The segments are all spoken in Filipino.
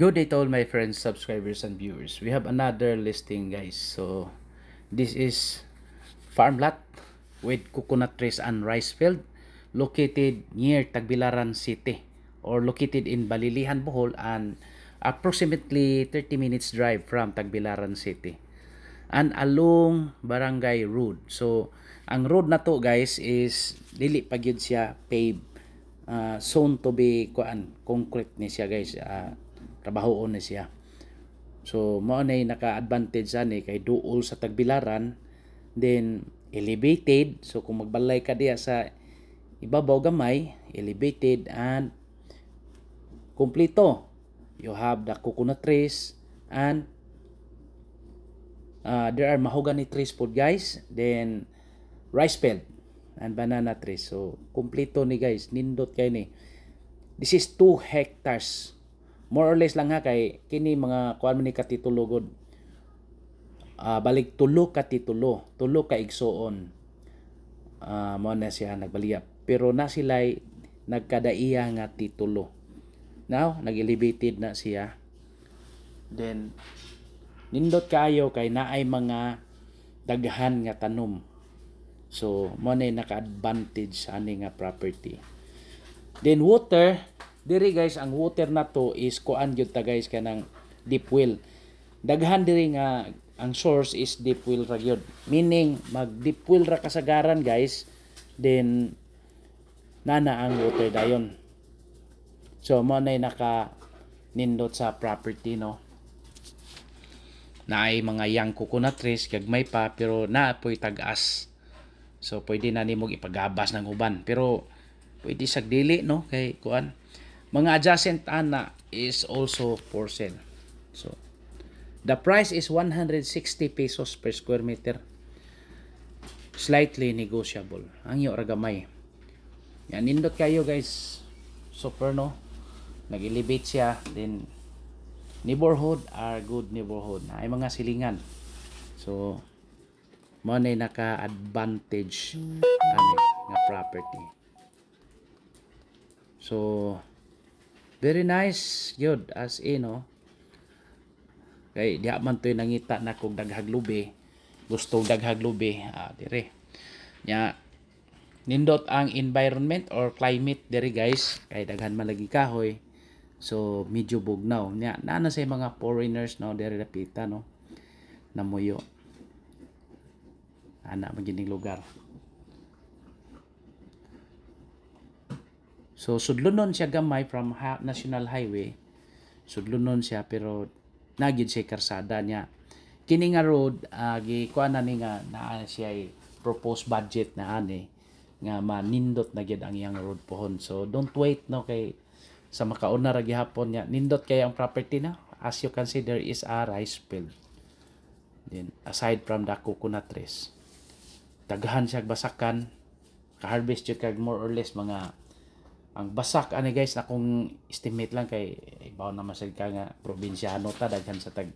Good day to all my friends, subscribers, and viewers. We have another listing guys. So, this is farm lot with coconut trees and rice field located near Tagbilaran City or located in Balilihan, Bohol and approximately 30 minutes drive from Tagbilaran City and along Barangay Road. So, ang road na to guys is dili pagyud siya paved. Uh, ah, soon to be kuan concrete ni siya guys. Uh, trabahoon ni siya so mo na naka-advantage ani kay duol sa tagbilaran then elevated so kung magbalay ka diya sa ibabaw gamay elevated and kompleto you have the coconut trees and uh, there are mahogany trees po guys then rice belt and banana trees so kompleto ni guys nindot kay ni this is 2 hectares more or less lang ha kay kini mga kuan man ni katitulo god uh, ah, balik tulo ka titulo tulo ka igsoon uh, mo na siya nagbaliya pero na sila nagkadaiya nga titulo now nag-elevated na siya then nindot kayo kay naay mga daghan nga tanom so mo na naka-advantage ani nga property then water Diri guys, ang water na to is kuan gyud ta guys kanang deep well. Daghan diri nga ang source is deep well ra gyud. Meaning mag deep well ra kasagaran guys, then nana ang water dayon. So mo na naka nindot sa property no Naay mga young coconut trees kag may pa pero na poy tagas so pwede na nimo ipagabas ng uban pero pwede sa dili no kay kuan mga adjacent ana is also for sale. So, the price is 160 pesos per square meter. Slightly negotiable. Ang iyo ragamay. Yan, nindot kayo guys. Super no? Nag-elevate siya. Then, neighborhood are good neighborhood. Ay mga silingan. So, money naka-advantage ano, na property. So, Very nice yun as in no. Oh. Kay di man to'y nangita na kog daghag lubi. Gusto daghag lubi. Ah, dire. Nya nindot ang environment or climate dire guys. Kay daghan man lagi kahoy. So medyo bugnaw nya. Naa sa mga foreigners no dire dapita no. Namuyo. Ana magining lugar. So, sudlunon siya gamay from ha National Highway. Sudlunon siya pero nagid siya karsada niya. Kini nga road, uh, ah, gikuha na ni nga na siya proposed budget na ani nga manindot na gid ang iyang road pohon. So, don't wait no kay sa makauna ra gihapon niya. Nindot kay ang property na. As you can see, there is a rice field. Then, aside from the coconut trees. Taghan siya basakan. Kaharvest siya kag more or less mga ang basak ani guys na kung estimate lang kay ibaw na sa ka nga probinsyano ta daghan sa tag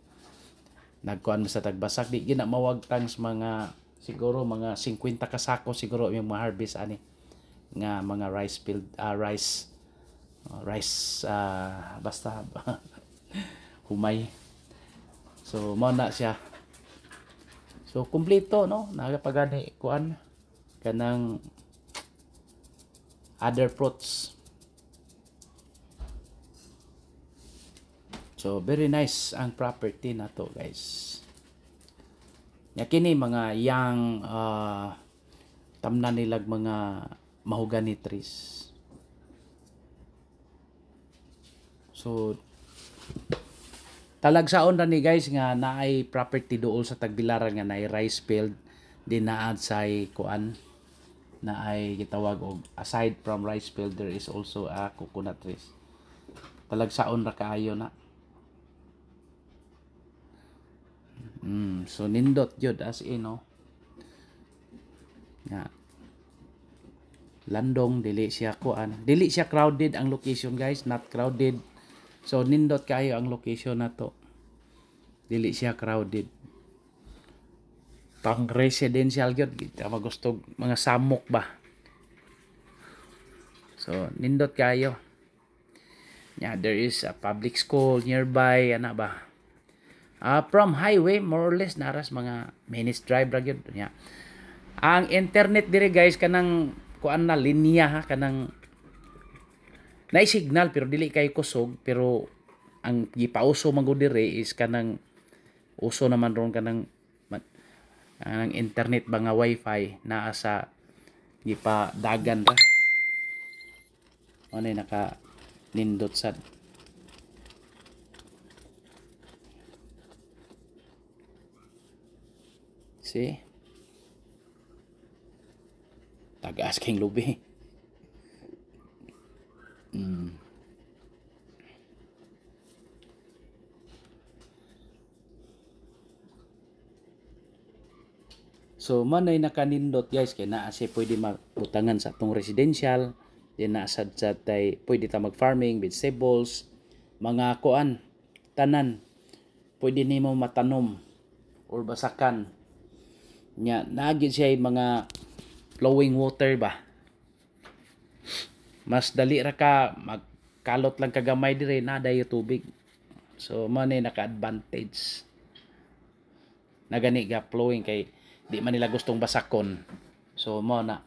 nagkuan mo sa tag basak di gina mawag tangs mga siguro mga 50 kasako siguro yung mga harvest ani nga mga rice field uh, rice ah, rice uh, basta humay so mo na siya so kumpleto no nagapagani kuan kanang other fruits. So, very nice ang property na to guys. Yakini, mga yang uh, ah, tamna nilag mga mahogany trees. So, talagsaon na ni guys nga naay property dool sa Tagbilaran nga naay rice field din naad sa kuan na ay gitawag og aside from rice field there is also a coconut trees talagsaon ra kaayo na mm, so nindot jud as in no nga landong dili siya kuan dili siya crowded ang location guys not crowded so nindot kayo ang location na to dili siya crowded pang residential yun tama gusto mga samok ba so nindot kayo yeah, there is a public school nearby ana ba uh, from highway more or less naras mga minutes drive ra gyud yeah. ang internet dire guys kanang kuan na linya ha kanang na signal pero dili kay kusog pero ang gipauso man dire is kanang uso naman ron kanang ang ah, internet ba nga wifi na sa gipa dagan ra ano naka nindot sad see tag king lubi So manay nakanindot guys kay naa siya pwede mabutangan sa atong residential, din naa sad sa tay pwede ta mag-farming vegetables, mga kuan, tanan. Pwede nimo matanom or basakan. Nya naagid siya mga flowing water ba. Mas dali ra ka magkalot lang kagamay dire na dayo tubig. So manay naka-advantage na gani ga flowing kay di man nila gustong basakon so mo na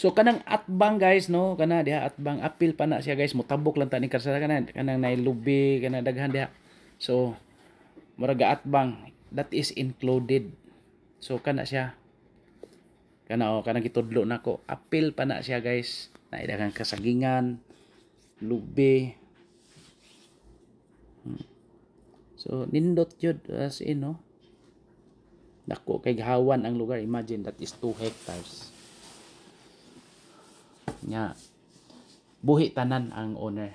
So kanang atbang guys no kana diha atbang apil pa na siya guys mutabok lang tani karsada kana kanang nailubi kana daghan diha. So muraga atbang that is included. So kana siya kanao oh, kanang gitudlo nako apil pa na siya guys naidagang kasagingan lube hmm. so nindot jud as in uh, no nako kay gawan ang lugar imagine that is 2 hectares nya buhi tanan ang owner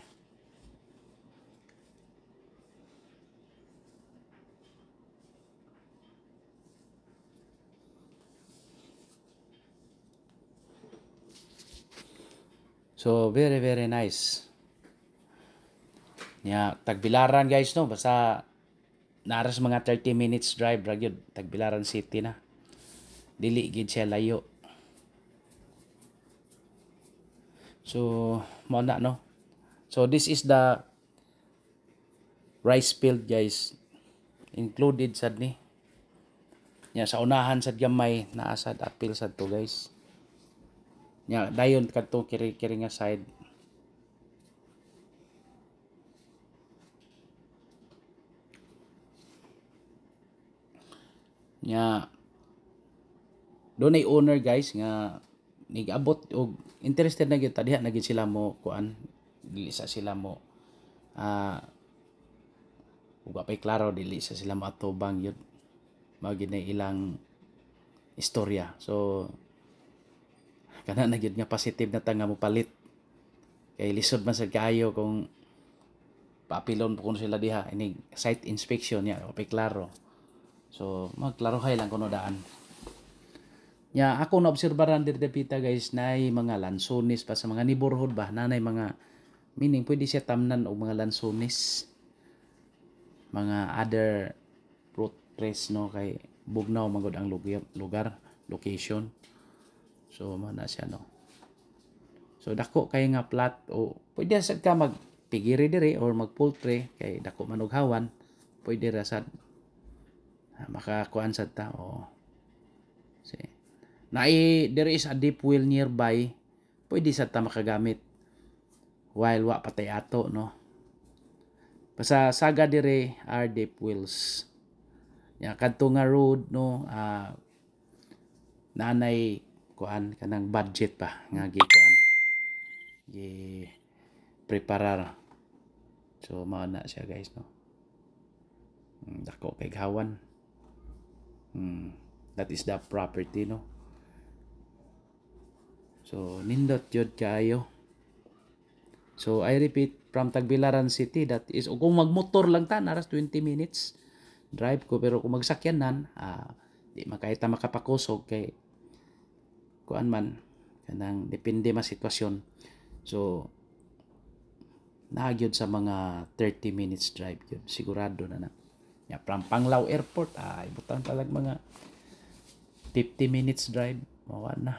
So, very, very nice. Nya, yeah, tagbilaran guys, no? Basta, naras mga 30 minutes drive, ra yun. Tagbilaran City na. Dili, gid siya layo. So, mo no? So, this is the rice field, guys. Included, sad ni. Nya, yeah, sa unahan, sad gamay, naasad, apil, sad to, guys nya dayon kadto kiri kiri nga side nya Donay owner guys nga nigabot og interested na gyud diha na gyud sila mo kuan dili sa sila mo ah uh, ug apay klaro dili sa sila mo atubang yun mao gyud ilang istorya so kana na gyud nga positive na tanga mo palit kay lisod man sa kayo kung papilon po kuno sila diha ini site inspection niya okay klaro so magklaro hay lang kuno daan nya ako na obserbaran dir depita guys nay mga lansones pa sa mga neighborhood ba nanay mga meaning pwede siya tamnan og mga lansones mga other fruit trees no kay bugnaw magod ang lugar location So man siya no. So dako kay nga plat o pwede sad ka mag pigiri diri or mag poultry kay dako man pwede ra sad makakuan sad ta o. See. na there is a deep well nearby pwede sad ta makagamit while wa patay ato no. Basta saga dire are deep wells. Ya kadto nga road no uh, ah, nanay kuan kanang budget pa nga gikuan gi preparar so mao na siya guys no hmm, dako kay gawan hmm, that is the property no so nindot jud kayo so I repeat from Tagbilaran City that is kung magmotor lang ta naras 20 minutes drive ko pero kung magsakyanan ah, di makaita makapakusog kay kuan man kanang depende man sitwasyon so gyud sa mga 30 minutes drive yun sigurado na na yeah, from Panglao Airport ay ah, butan talag mga 50 minutes drive mawa na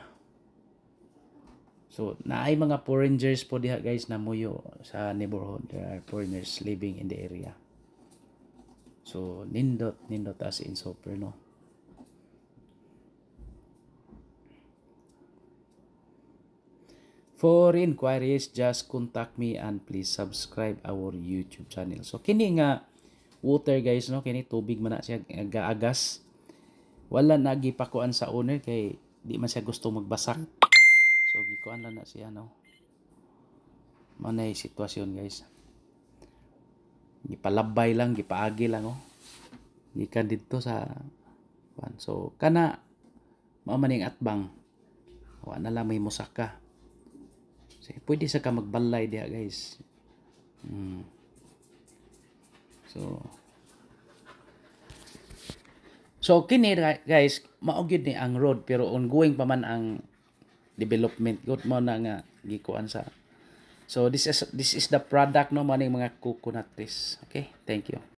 so naay mga foreigners po diha guys na muyo sa neighborhood there are foreigners living in the area so nindot nindot as in super no For inquiries, just contact me and please subscribe our YouTube channel. So, kini nga water guys, no? Kini tubig man na siya gaagas. Wala nagipakuan sa owner kay di man siya gusto magbasak. So, gikuan lang na siya, no? Manay sitwasyon guys. Gipalabay lang, gipaagi lang, oh. Gikan dito sa... So, kana mamaning atbang. Wala na lang may musaka. Say, pwede sa ka magballay diha guys. Mm. So So kini guys, maugid ni ang road pero ongoing pa man ang development good mo na nga gikuan sa. So this is this is the product no maning mga coconut trees. Okay? Thank you.